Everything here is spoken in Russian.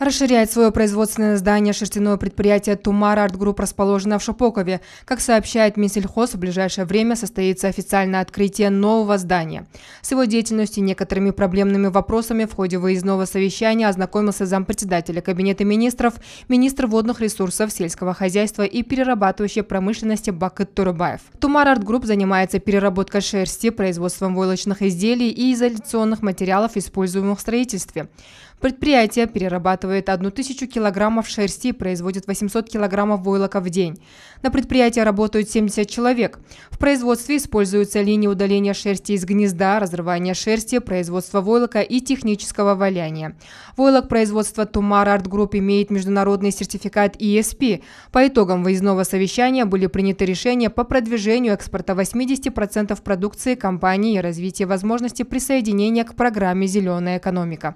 Расширяет свое производственное здание шерстяное предприятие «Тумар Арт Групп», расположенное в Шапокове. Как сообщает Минсельхоз, в ближайшее время состоится официальное открытие нового здания. С его деятельностью и некоторыми проблемными вопросами в ходе выездного совещания ознакомился зампредседателя Кабинета министров, министр водных ресурсов, сельского хозяйства и перерабатывающей промышленности Бакыт Турбаев. «Тумар Арт Групп» занимается переработкой шерсти, производством войлочных изделий и изоляционных материалов, используемых в строительстве. Предприятие перерабатывает выращивает 1000 килограммов шерсти и производит 800 килограммов войлока в день. На предприятии работают 70 человек. В производстве используются линии удаления шерсти из гнезда, разрывания шерсти, производства войлока и технического валяния. Войлок производства Тумар Арт Групп имеет международный сертификат ESP. По итогам выездного совещания были приняты решения по продвижению экспорта 80% продукции компании и развитию возможности присоединения к программе «Зеленая экономика».